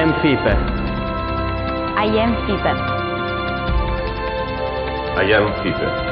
am Pipe. I am Pipe. I am Pipe.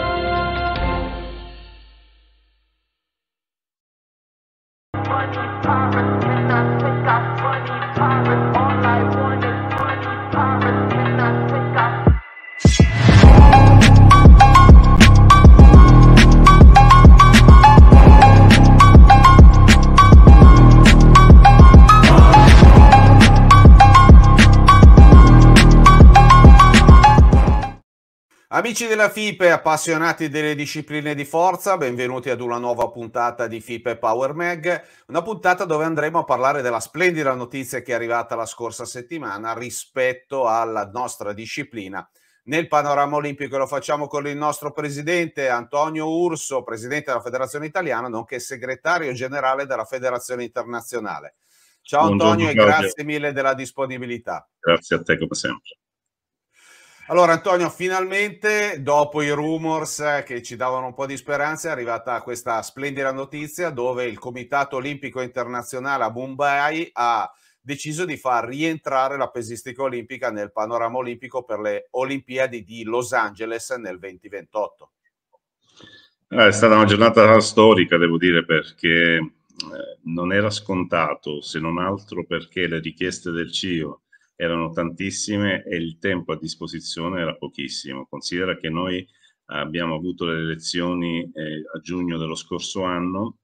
Amici della FIPE, appassionati delle discipline di forza, benvenuti ad una nuova puntata di FIPE Power Mag, una puntata dove andremo a parlare della splendida notizia che è arrivata la scorsa settimana rispetto alla nostra disciplina. Nel panorama olimpico lo facciamo con il nostro presidente Antonio Urso, presidente della Federazione Italiana, nonché segretario generale della Federazione Internazionale. Ciao Antonio e grazie mille della disponibilità. Grazie a te come sempre. Allora Antonio, finalmente dopo i rumors eh, che ci davano un po' di speranza è arrivata questa splendida notizia dove il Comitato Olimpico Internazionale a Mumbai ha deciso di far rientrare la pesistica olimpica nel panorama olimpico per le Olimpiadi di Los Angeles nel 2028. Eh, è stata una giornata storica, devo dire, perché eh, non era scontato, se non altro perché le richieste del CIO erano tantissime e il tempo a disposizione era pochissimo. Considera che noi abbiamo avuto le elezioni eh, a giugno dello scorso anno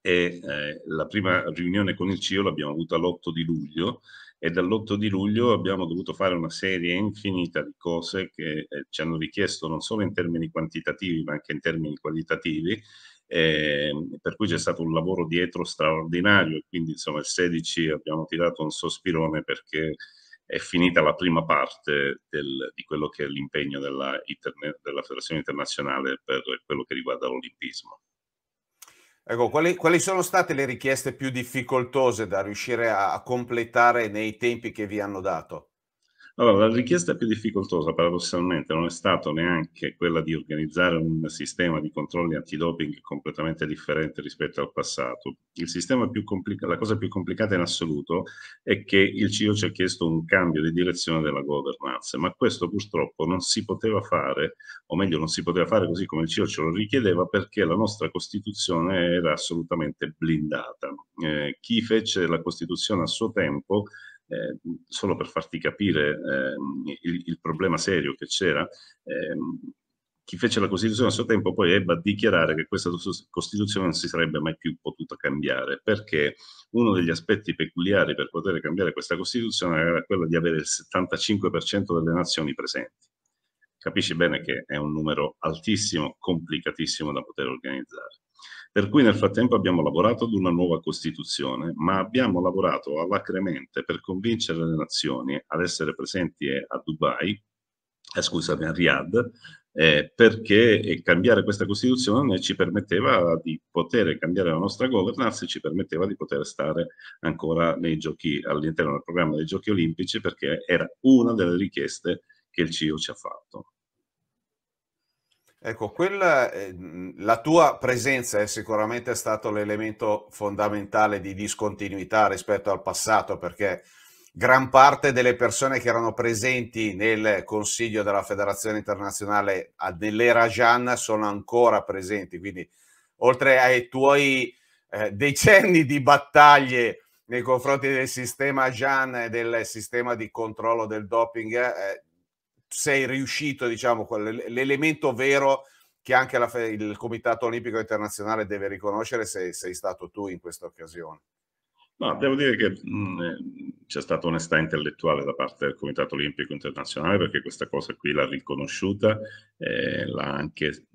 e eh, la prima riunione con il CIO l'abbiamo avuta l'8 di luglio e dall'8 di luglio abbiamo dovuto fare una serie infinita di cose che eh, ci hanno richiesto non solo in termini quantitativi ma anche in termini qualitativi eh, per cui c'è stato un lavoro dietro straordinario e quindi insomma il 16 abbiamo tirato un sospirone perché è finita la prima parte del, di quello che è l'impegno della, della, Federazione Internazionale per quello che riguarda l'Olimpismo. Ecco, quali, quali, sono state le richieste più difficoltose da riuscire a completare nei tempi che vi hanno dato? Allora, la richiesta più difficoltosa paradossalmente non è stata neanche quella di organizzare un sistema di controlli antidoping completamente differente rispetto al passato. Complica- la cosa più complicata in assoluto è che il CIO ci ha chiesto un cambio di direzione della governance, ma questo purtroppo non si poteva fare, o meglio non si poteva fare così come il CIO ce lo richiedeva perché la nostra Costituzione era assolutamente blindata. Eh, chi fece la Costituzione a suo tempo eh, solo per farti capire eh, il, il, problema serio che c'era, ehm, chi fece la Costituzione a suo tempo poi ebbe a dichiarare che questa Costituzione non si sarebbe mai più potuta cambiare, perché uno degli aspetti peculiari per poter cambiare questa Costituzione era quello di avere il 75% delle nazioni presenti. Capisci bene che è un numero altissimo, complicatissimo da poter organizzare. Per cui nel frattempo abbiamo lavorato ad una nuova Costituzione, ma abbiamo lavorato allacremente per convincere le nazioni ad essere presenti a Dubai, eh, scusami, a Riyadh, eh, perché cambiare questa Costituzione ci permetteva di poter cambiare la nostra governance, ci permetteva di poter stare ancora nei giochi, all'interno del programma dei giochi olimpici, perché era una delle richieste che il CIO ci ha fatto. Ecco, quella, eh, la tua presenza è sicuramente stato l'elemento fondamentale di discontinuità rispetto al passato, perché gran parte delle persone che erano presenti nel consiglio della Federazione Internazionale dell'era Gian sono ancora presenti, quindi oltre ai tuoi eh, decenni di battaglie nei confronti del sistema Gian e del sistema di controllo del doping, eh, sei riuscito, diciamo, l'elemento vero che anche la, il Comitato Olimpico Internazionale deve riconoscere se sei stato tu in questa occasione. No, devo dire che mh, eh, c'è stata onestà intellettuale da parte del Comitato Olimpico Internazionale perché questa cosa qui l'ha riconosciuta, eh, l'ha anche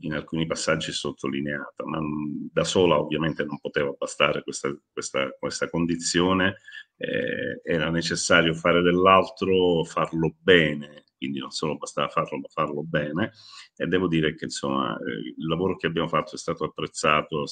in alcuni passaggi sottolineata, ma mh, da sola ovviamente non poteva bastare questa, questa, questa condizione, eh, era necessario fare dell'altro, farlo bene, quindi non solo bastava farlo, ma farlo bene. E devo dire che insomma eh, il lavoro che abbiamo fatto è stato apprezzato,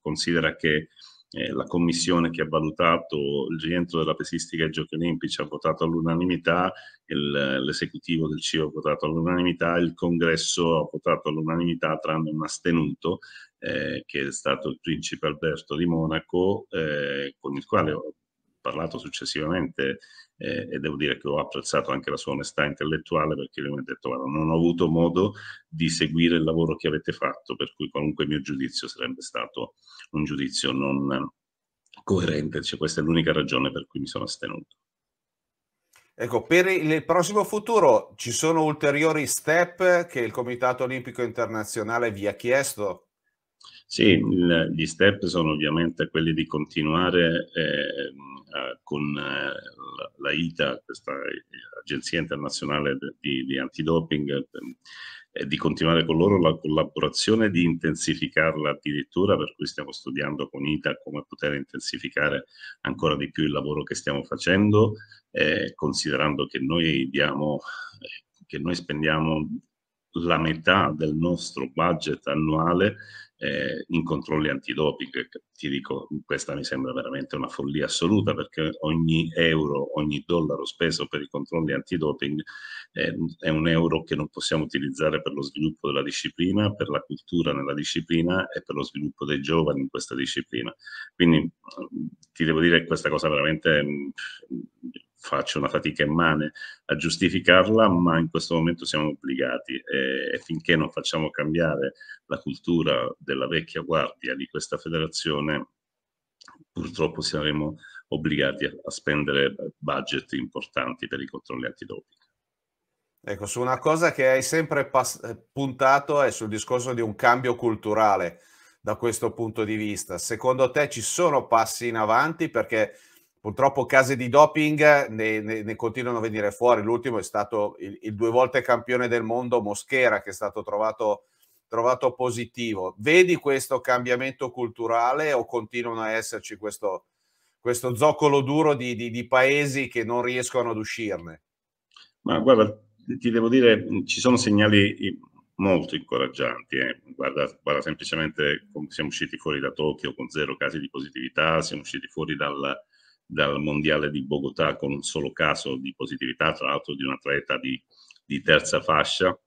considera che eh, la commissione che ha valutato il rientro della pesistica ai giochi olimpici ha votato all'unanimità, l'esecutivo del CIO ha votato all'unanimità, il congresso ha votato all'unanimità tranne un astenuto eh, che è stato il principe Alberto di Monaco eh, con il quale ho parlato successivamente eh, e devo dire che ho apprezzato anche la sua onestà intellettuale perché lui mi ha detto guarda non ho avuto modo di seguire il lavoro che avete fatto per cui qualunque mio giudizio sarebbe stato un giudizio non coerente, cioè, questa è l'unica ragione per cui mi sono astenuto. Ecco, per il prossimo futuro ci sono ulteriori step che il Comitato Olimpico Internazionale vi ha chiesto? Sì, gli step sono ovviamente quelli di continuare eh, con eh, la ITA, questa eh, agenzia internazionale di, di antidoping, eh, di continuare con loro la collaborazione, di intensificarla addirittura, per cui stiamo studiando con ITA come poter intensificare ancora di più il lavoro che stiamo facendo, eh, considerando che noi diamo eh, che noi spendiamo la metà del nostro budget annuale eh, in controlli antidoping. Ti dico, questa mi sembra veramente una follia assoluta perché ogni euro, ogni dollaro speso per i controlli antidoping eh, è un euro che non possiamo utilizzare per lo sviluppo della disciplina, per la cultura nella disciplina e per lo sviluppo dei giovani in questa disciplina. Quindi ti devo dire che questa cosa veramente... Mh, mm, faccio una fatica immane a giustificarla, ma in questo momento siamo obbligati e, e finché non facciamo cambiare la cultura della vecchia guardia di questa federazione, purtroppo saremo obbligati a, a spendere budget importanti per i controlli antidoping. Ecco, su una cosa che hai sempre puntato è sul discorso di un cambio culturale da questo punto di vista. Secondo te ci sono passi in avanti perché purtroppo casi di doping ne, ne, ne, continuano a venire fuori. L'ultimo è stato il, il, due volte campione del mondo Moschera, che è stato trovato, trovato, positivo. Vedi questo cambiamento culturale o continuano a esserci questo, questo zoccolo duro di, di, di, paesi che non riescono ad uscirne? Ma guarda, ti devo dire, ci sono segnali molto incoraggianti. Eh. Guarda, guarda semplicemente siamo usciti fuori da Tokyo con zero casi di positività, siamo usciti fuori dal, dal mondiale di Bogotà con un solo caso di positività, tra l'altro di un atleta di, di terza fascia.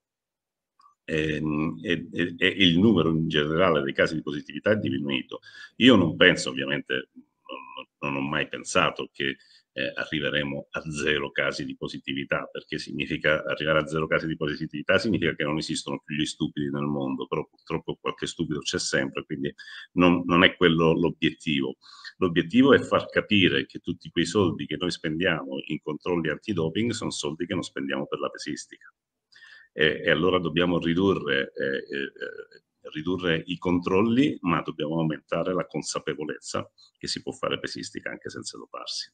Ehm, e, e, e, il numero in generale dei casi di positività è diminuito. Io non penso, ovviamente, non, non ho mai pensato che eh, arriveremo a zero casi di positività, perché significa arrivare a zero casi di positività significa che non esistono più gli stupidi nel mondo, però purtroppo qualche stupido c'è sempre, quindi non, non è quello l'obiettivo. L'obiettivo è far capire che tutti quei soldi che noi spendiamo in controlli antidoping sono soldi che non spendiamo per la pesistica. E, e allora dobbiamo ridurre, eh, eh, ridurre i controlli, ma dobbiamo aumentare la consapevolezza che si può fare pesistica anche senza doparsi.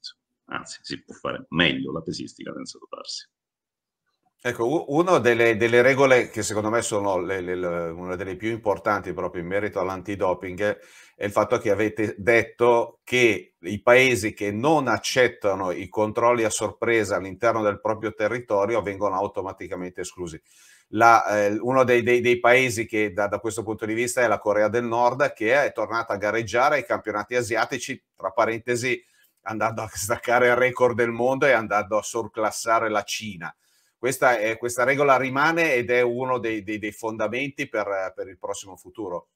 Anzi, si può fare meglio la pesistica senza doparsi. Ecco, una delle, delle, regole che secondo me sono le, le, le, una delle più importanti proprio in merito all'antidoping è il fatto che avete detto che i paesi che non accettano i controlli a sorpresa all'interno del proprio territorio vengono automaticamente esclusi. La, eh, uno dei, dei, dei, paesi che da, da, questo punto di vista è la Corea del Nord che è tornata a gareggiare ai campionati asiatici, tra parentesi andando a staccare il record del mondo e andando a sorclassare la Cina questa, è, questa regola rimane ed è uno dei, dei, dei fondamenti per, per, il prossimo futuro.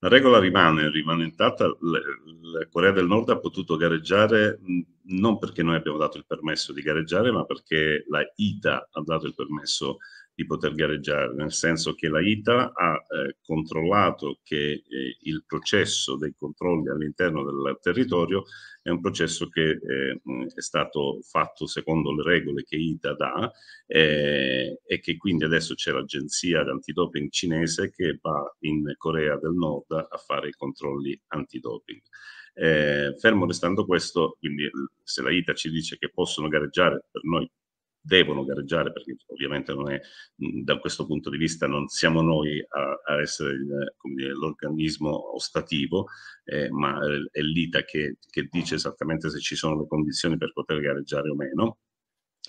La regola rimane, rimane intatta. La Corea del Nord ha potuto gareggiare non perché noi abbiamo dato il permesso di gareggiare, ma perché la ITA ha dato il permesso di di poter gareggiare, nel senso che la ITA ha eh, controllato che eh, il processo dei controlli all'interno del territorio è un processo che eh, è stato fatto secondo le regole che ITA dà eh, e che quindi adesso c'è l'agenzia antidoping cinese che va in Corea del Nord a fare i controlli antidoping. Eh, fermo restando questo, quindi se la ITA ci dice che possono gareggiare, per noi devono gareggiare perché ovviamente non è, da questo punto di vista non siamo noi a, a essere il, dire, l'organismo ostativo, eh, ma è l'ITA che, che dice esattamente se ci sono le condizioni per poter gareggiare o meno.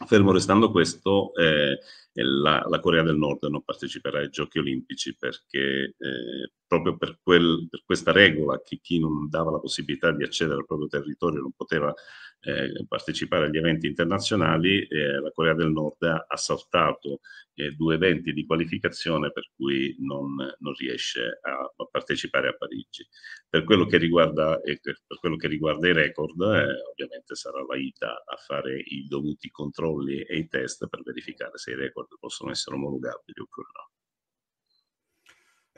Fermo restando questo, eh, la, la, Corea del Nord non parteciperà ai Giochi Olimpici perché eh, proprio per, quel, per, questa regola che chi non dava la possibilità di accedere al proprio territorio non poteva eh, partecipare agli eventi internazionali, eh, la Corea del Nord ha saltato eh, due eventi di qualificazione per cui non, non riesce a, a, partecipare a Parigi. Per quello che riguarda, eh, quello che riguarda i record, eh, ovviamente sarà la ITA a fare i dovuti controlli e i test per verificare se i record possono essere omologabili oppure no.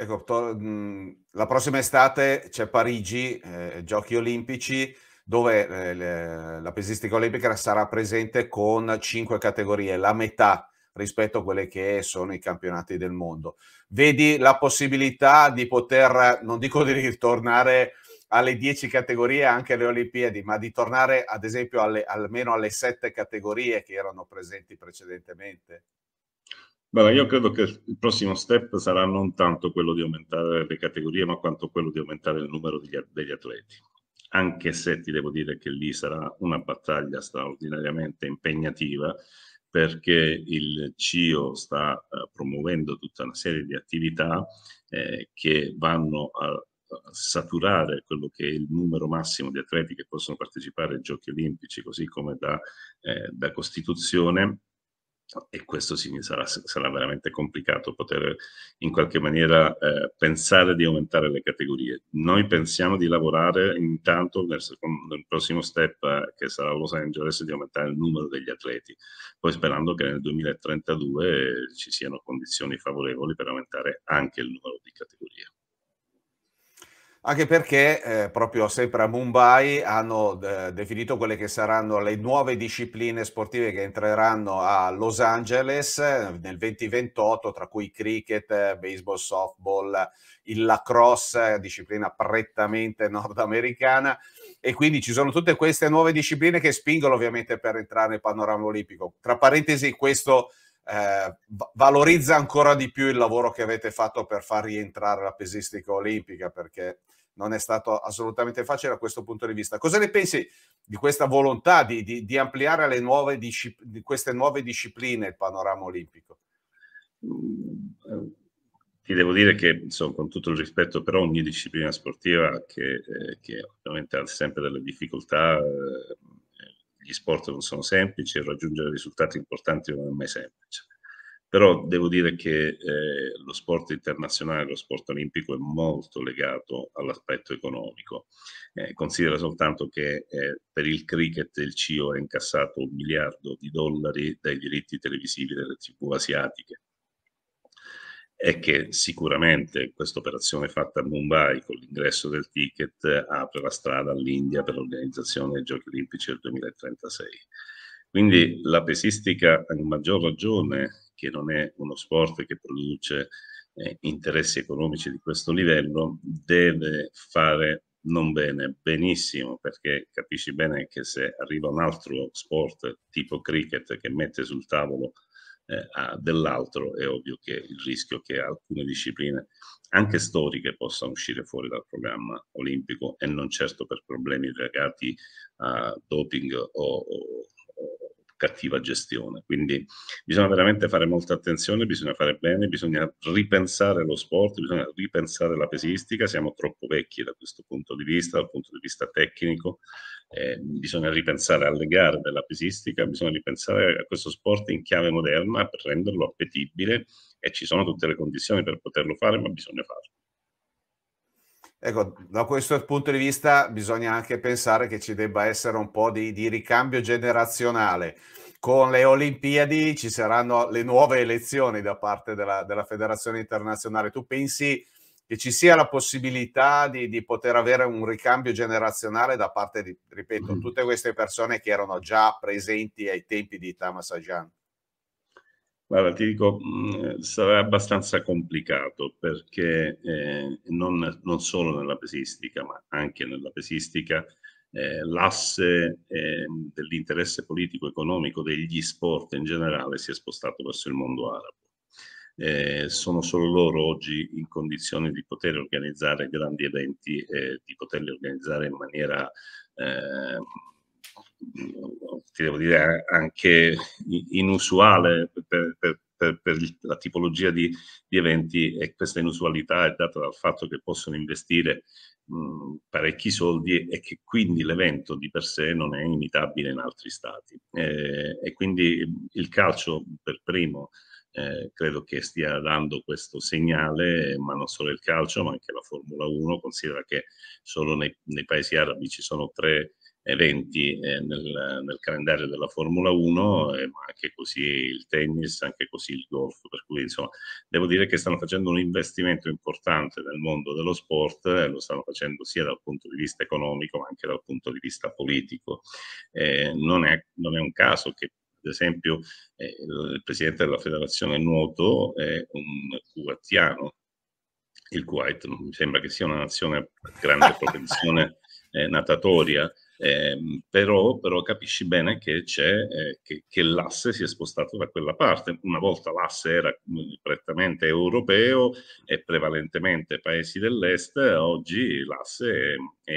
Ecco, to- mh, la prossima estate c'è Parigi, eh, giochi olimpici, dove eh, le, la pesistica olimpica sarà presente con cinque categorie, la metà rispetto a quelle che sono i campionati del mondo. Vedi la possibilità di poter, non dico di ritornare alle dieci categorie anche alle Olimpiadi, ma di tornare ad esempio alle, almeno alle sette categorie che erano presenti precedentemente? Beh, io credo che il prossimo step sarà non tanto quello di aumentare le categorie, ma quanto quello di aumentare il numero degli, degli atleti. Anche se ti devo dire che lì sarà una battaglia straordinariamente impegnativa, perché il CIO sta uh, promuovendo tutta una serie di attività eh, che vanno a, saturare quello che è il numero massimo di atleti che possono partecipare ai giochi olimpici, così come da, eh, da Costituzione, Certo, e questo sarà, sarà, veramente complicato poter in qualche maniera eh, pensare di aumentare le categorie. Noi pensiamo di lavorare intanto nel, secondo, nel prossimo step eh, che sarà Los Angeles di aumentare il numero degli atleti, poi sperando che nel 2032 ci siano condizioni favorevoli per aumentare anche il numero di categorie anche perché eh, proprio sempre a Mumbai hanno eh, definito quelle che saranno le nuove discipline sportive che entreranno a Los Angeles eh, nel 2028, tra cui cricket, baseball, softball, il lacrosse, disciplina prettamente nordamericana e quindi ci sono tutte queste nuove discipline che spingono ovviamente per entrare nel panorama olimpico. Tra parentesi, questo eh, valorizza ancora di più il lavoro che avete fatto per far rientrare la pesistica olimpica perché non è stato assolutamente facile da questo punto di vista. Cosa ne pensi di questa volontà di, di, di ampliare le nuove di queste nuove discipline il panorama olimpico? Ti devo dire che, insomma, con tutto il rispetto per ogni disciplina sportiva che, eh, che ovviamente ha sempre delle difficoltà, eh, gli sport non sono semplici e raggiungere risultati importanti non è mai semplice. Però devo dire che eh, lo sport internazionale, lo sport olimpico è molto legato all'aspetto economico. Eh, considera soltanto che eh, per il cricket il CIO ha incassato un miliardo di dollari dai diritti televisivi delle tv asiatiche è che sicuramente questa operazione fatta a Mumbai con l'ingresso del ticket apre la strada all'India per l'organizzazione dei Giochi Olimpici del 2036. Quindi la pesistica a maggior ragione, che non è uno sport che produce eh, interessi economici di questo livello, deve fare non bene, benissimo, perché capisci bene che se arriva un altro sport tipo cricket che mette sul tavolo eh, dell'altro, è ovvio che il rischio che alcune discipline, anche storiche, possano uscire fuori dal programma olimpico e non certo per problemi legati a doping o, o cattiva gestione. Quindi bisogna veramente fare molta attenzione, bisogna fare bene, bisogna ripensare lo sport, bisogna ripensare la pesistica, siamo troppo vecchi da questo punto di vista, dal punto di vista tecnico, eh, bisogna ripensare alle gare della pesistica, bisogna ripensare a questo sport in chiave moderna per renderlo appetibile e ci sono tutte le condizioni per poterlo fare, ma bisogna farlo. Ecco, da questo punto di vista bisogna anche pensare che ci debba essere un po' di, di ricambio generazionale. Con le Olimpiadi ci saranno le nuove elezioni da parte della, della Federazione Internazionale. Tu pensi che ci sia la possibilità di, di, poter avere un ricambio generazionale da parte di, ripeto, mm. tutte queste persone che erano già presenti ai tempi di Tamas Ajan. Guarda, ti dico, sarà abbastanza complicato perché eh, non, non, solo nella pesistica, ma anche nella pesistica, eh, l'asse eh, dell'interesse politico-economico degli sport in generale si è spostato verso il mondo arabo. Eh, sono solo loro oggi in condizione di poter organizzare grandi eventi e eh, di poterli organizzare in maniera eh, ti devo dire anche inusuale per, per, per, per la tipologia di, di, eventi e questa inusualità è data dal fatto che possono investire mh, parecchi soldi e che quindi l'evento di per sé non è imitabile in altri stati eh, e quindi il calcio per primo eh, credo che stia dando questo segnale, ma non solo il calcio, ma anche la Formula 1. Considera che solo nei, nei paesi arabi ci sono tre eventi eh, nel, nel, calendario della Formula 1, eh, ma anche così il tennis, anche così il golf, per cui insomma devo dire che stanno facendo un investimento importante nel mondo dello sport, eh, lo stanno facendo sia dal punto di vista economico ma anche dal punto di vista politico. Eh, non, è, non è un caso che ad esempio eh, il presidente della federazione nuoto è un kuwaitiano, il Kuwait non mi sembra che sia una nazione a grande propensione eh, natatoria, eh, però, però, capisci bene che, eh, che, che, l'asse si è spostato da quella parte. Una volta l'asse era mm, prettamente europeo e prevalentemente paesi dell'est, oggi l'asse è,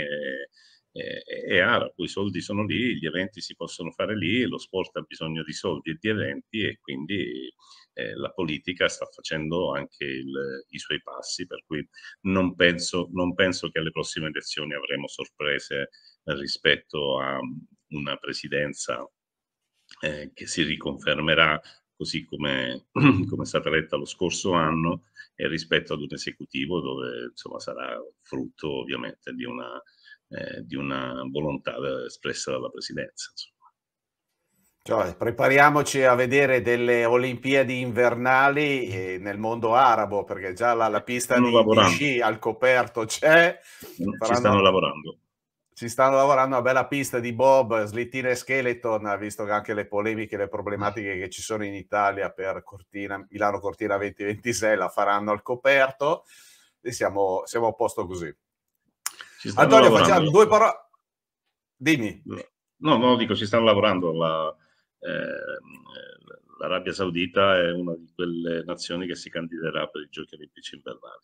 è, è, arabo, i soldi sono lì, gli eventi si possono fare lì, lo sport ha bisogno di soldi e di eventi e quindi eh, la politica sta facendo anche il, i suoi passi, per cui non penso, non penso che alle prossime elezioni avremo sorprese rispetto a una presidenza eh, che si riconfermerà così come, come, è stata letta lo scorso anno e rispetto ad un esecutivo dove insomma, sarà frutto ovviamente di una, eh, di una volontà espressa dalla presidenza. Cioè, prepariamoci a vedere delle Olimpiadi invernali eh, nel mondo arabo, perché già la, la pista di, di, sci al coperto c'è. Ci faranno... stanno lavorando ci stanno lavorando una bella pista di Bob, slittine Skeleton, visto che anche le polemiche, le problematiche che ci sono in Italia per Cortina, Milano Cortina 2026 la faranno al coperto e siamo, siamo a posto così. Antonio, facciamo due parole. Dimmi. No, no, dico, ci stanno lavorando. La, eh, L'Arabia Saudita è una di quelle nazioni che si candiderà per i giochi olimpici invernali.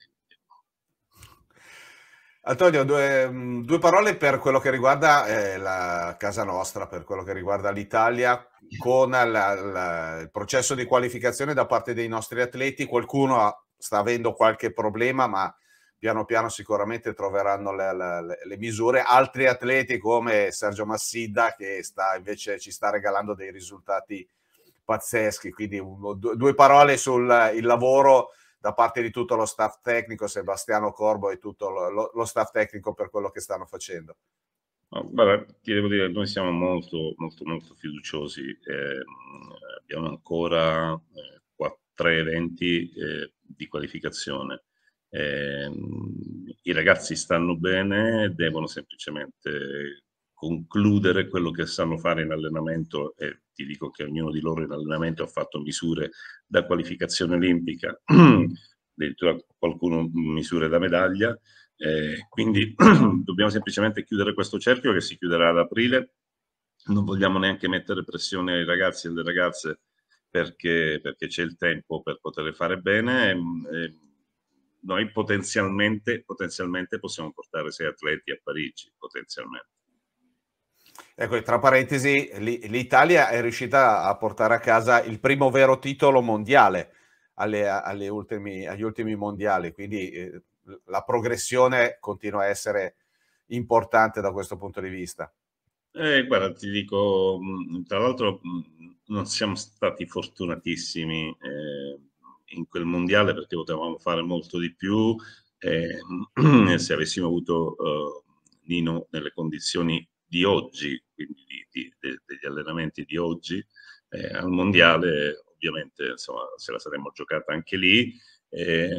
Antonio, due, mm, due, parole per quello che riguarda eh, la casa nostra, per quello che riguarda l'Italia, con la, la, il processo di qualificazione da parte dei nostri atleti. Qualcuno ha, sta avendo qualche problema, ma piano piano sicuramente troveranno le, le, le, misure. Altri atleti come Sergio Massida, che sta, invece ci sta regalando dei risultati pazzeschi. Quindi un, due parole sul lavoro da parte di tutto lo staff tecnico, Sebastiano Corbo e tutto lo, lo staff tecnico per quello che stanno facendo? No, guarda, ti devo dire, noi siamo molto, molto, molto fiduciosi. Eh, abbiamo ancora eh, tre eventi eh, di qualificazione. Eh, I ragazzi stanno bene, devono semplicemente concludere quello che sanno fare in allenamento e ti dico che ognuno di loro in allenamento ha fatto misure da qualificazione olimpica, addirittura qualcuno misure da medaglia, eh, quindi dobbiamo semplicemente chiudere questo cerchio che si chiuderà ad aprile, non vogliamo neanche mettere pressione ai ragazzi e alle ragazze perché, perché c'è il tempo per poter fare bene. E, noi potenzialmente, potenzialmente possiamo portare sei atleti a Parigi, potenzialmente. Ecco, tra parentesi, l'Italia è riuscita a portare a casa il primo vero titolo mondiale alle, alle ultimi, agli ultimi mondiali, quindi eh, la progressione continua a essere importante da questo punto di vista. Eh, guarda, ti dico, mm, tra l'altro mm, non siamo stati fortunatissimi eh, in quel mondiale perché potevamo fare molto di più eh, se avessimo avuto eh, Nino nelle condizioni di oggi, quindi di, di, de, degli allenamenti di oggi, eh, al mondiale ovviamente insomma, se la saremmo giocata anche lì eh,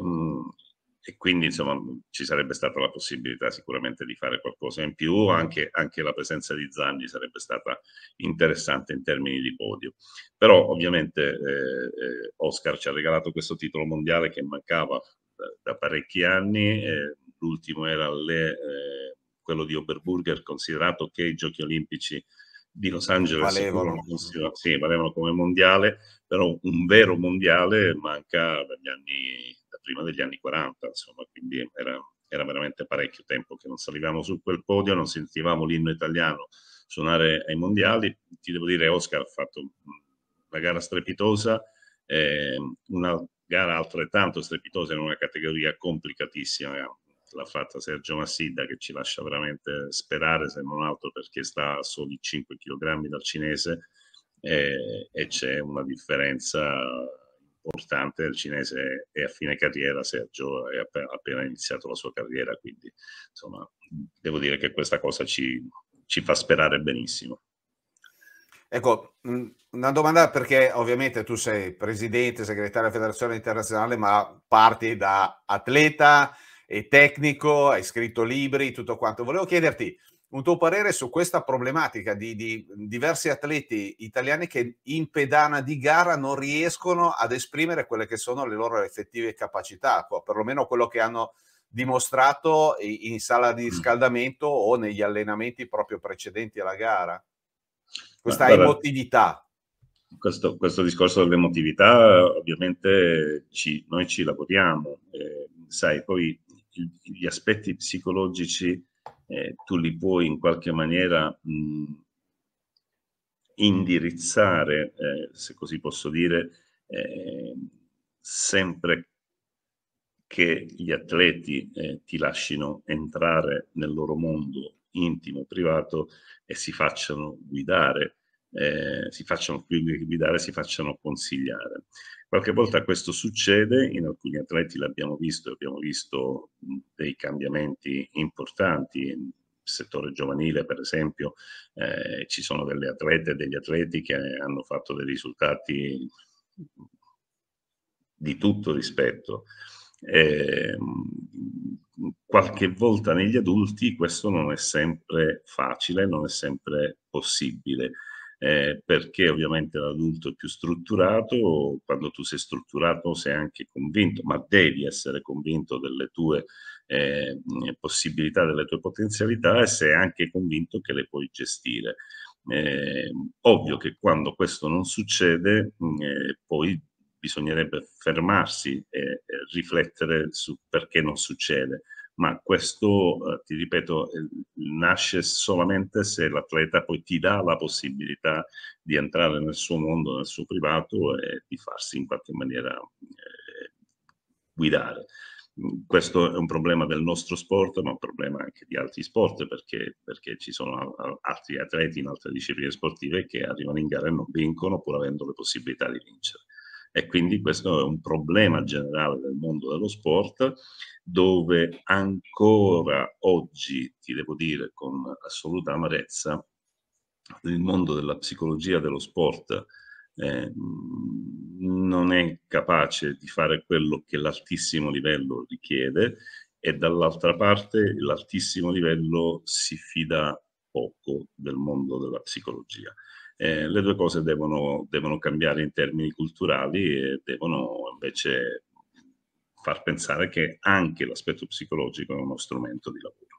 e quindi insomma, ci sarebbe stata la possibilità sicuramente di fare qualcosa in più, anche, anche la presenza di Zanni sarebbe stata interessante in termini di podio. Però ovviamente eh, eh Oscar ci ha regalato questo titolo mondiale che mancava da, da parecchi anni, eh, l'ultimo era le quello di Oberburger, considerato che i giochi olimpici di Los Angeles valevano, sì, valevano come mondiale, però un vero mondiale manca dagli anni, da prima degli anni 40, insomma, quindi era, era veramente parecchio tempo che non salivamo su quel podio, non sentivamo l'inno italiano suonare ai mondiali. Ti devo dire, Oscar ha fatto una gara strepitosa, eh, una gara altrettanto strepitosa in una categoria complicatissima, l'ha fatta Sergio Massida che ci lascia veramente sperare se non altro perché sta a soli 5 kg dal cinese e, e c'è una differenza importante del cinese è a fine carriera, Sergio è appena, appena, iniziato la sua carriera, quindi insomma devo dire che questa cosa ci, ci fa sperare benissimo. Ecco, una domanda perché ovviamente tu sei presidente, segretario della Federazione Internazionale, ma parti da atleta, e tecnico, hai scritto libri, tutto quanto. Volevo chiederti un tuo parere su questa problematica di, di diversi atleti italiani che in pedana di gara non riescono ad esprimere quelle che sono le loro effettive capacità, perlomeno quello che hanno dimostrato in sala di riscaldamento mm. o negli allenamenti proprio precedenti alla gara? Questa allora, emotività. Questo, questo, discorso dell'emotività ovviamente ci, noi ci lavoriamo, eh, sai, poi gli aspetti psicologici eh, tu li puoi in qualche maniera mh, indirizzare, eh, se così posso dire, eh, sempre che gli atleti eh, ti lasciano entrare nel loro mondo intimo, privato e si facciano guidare eh, si facciano più guidare, si facciano consigliare. Qualche volta questo succede, in alcuni atleti l'abbiamo visto, abbiamo visto dei cambiamenti importanti. Nel settore giovanile, per esempio, eh, ci sono delle atlete e degli atleti che hanno fatto dei risultati di tutto rispetto. Eh, qualche volta negli adulti questo non è sempre facile, non è sempre possibile eh, perché ovviamente l'adulto è più strutturato, quando tu sei strutturato sei anche convinto, ma devi essere convinto delle tue eh, possibilità, delle tue potenzialità e sei anche convinto che le puoi gestire. Eh, ovvio che quando questo non succede, mm, eh, poi bisognerebbe fermarsi e, e riflettere su perché non succede ma questo, eh, ti ripeto, eh, nasce solamente se l'atleta poi ti dà la possibilità di entrare nel suo mondo, nel suo privato e di farsi in qualche maniera eh, guidare. Questo è un problema del nostro sport, ma un problema anche di altri sport, perché, perché ci sono altri atleti in altre discipline sportive che arrivano in gara e non vincono pur avendo le possibilità di vincere e quindi questo è un problema generale del mondo dello sport dove ancora oggi, ti devo dire con assoluta amarezza, il mondo della psicologia dello sport eh, non è capace di fare quello che l'altissimo livello richiede e dall'altra parte l'altissimo livello si fida poco del mondo della psicologia eh, le due cose devono, devono, cambiare in termini culturali e devono invece far pensare che anche l'aspetto psicologico è uno strumento di lavoro.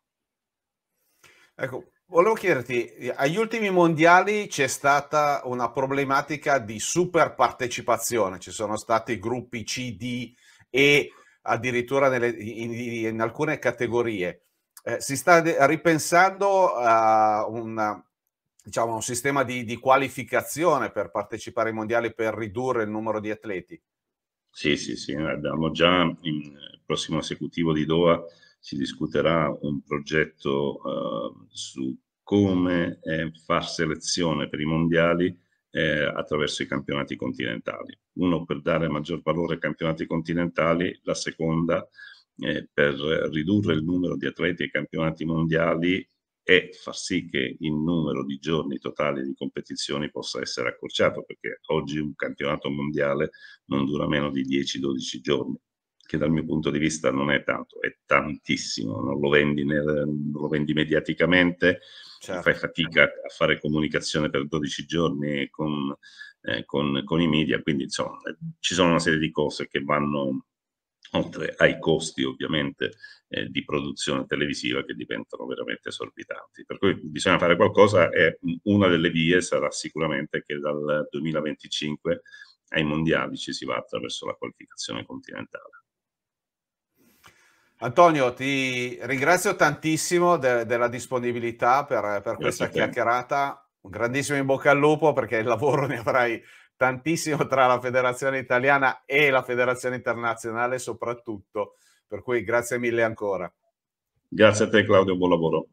Ecco, volevo chiederti, agli ultimi mondiali c'è stata una problematica di super partecipazione, ci sono stati gruppi C, D e addirittura nelle, in, in, alcune categorie. Eh, si sta ripensando a una, diciamo, un sistema di, di, qualificazione per partecipare ai mondiali per ridurre il numero di atleti? Sì, sì, sì, eh, abbiamo già il prossimo esecutivo di Doha si discuterà un progetto uh, su come eh, far selezione per i mondiali eh, attraverso i campionati continentali. Uno per dare maggior valore ai campionati continentali, la seconda eh, per ridurre il numero di atleti ai campionati mondiali e far sì che il numero di giorni totali di competizioni possa essere accorciato, perché oggi un campionato mondiale non dura meno di 10-12 giorni, che dal mio punto di vista non è tanto, è tantissimo, non lo vendi, nel, non lo vendi mediaticamente, certo. fai fatica a fare comunicazione per 12 giorni con, eh, con, con i media, quindi insomma ci sono una serie di cose che vanno oltre ai costi ovviamente eh, di produzione televisiva che diventano veramente esorbitanti. Per cui bisogna fare qualcosa e una delle vie sarà sicuramente che dal 2025 ai mondiali ci si va attraverso la qualificazione continentale. Antonio, ti ringrazio tantissimo de- della disponibilità per, per questa chiacchierata. Un grandissimo in bocca al lupo perché il lavoro ne avrai tantissimo tra la federazione italiana e la federazione internazionale soprattutto, per cui grazie mille ancora. Grazie a te Claudio, buon lavoro.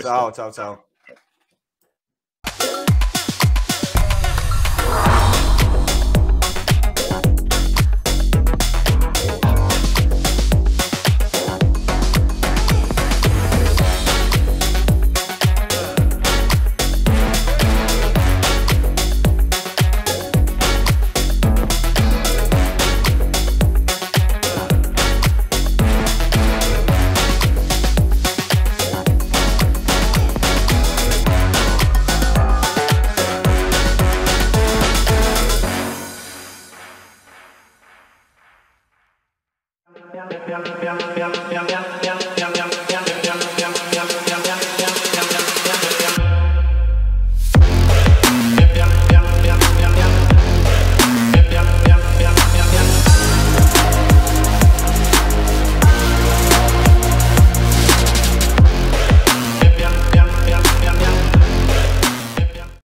Ciao, ciao, ciao.